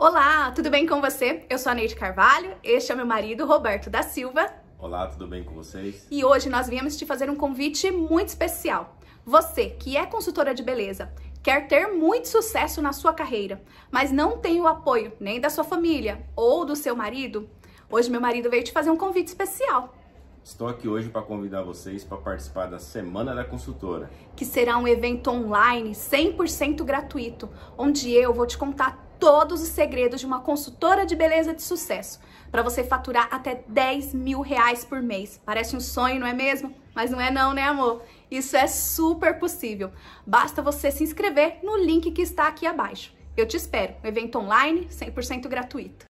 Olá, tudo bem com você? Eu sou a Neide Carvalho, este é meu marido Roberto da Silva. Olá, tudo bem com vocês? E hoje nós viemos te fazer um convite muito especial. Você que é consultora de beleza, quer ter muito sucesso na sua carreira, mas não tem o apoio nem da sua família ou do seu marido, hoje meu marido veio te fazer um convite especial. Estou aqui hoje para convidar vocês para participar da Semana da Consultora, que será um evento online 100% gratuito, onde eu vou te contar todos os segredos de uma consultora de beleza de sucesso para você faturar até 10 mil reais por mês. Parece um sonho, não é mesmo? Mas não é não, né amor? Isso é super possível. Basta você se inscrever no link que está aqui abaixo. Eu te espero, um evento online 100% gratuito.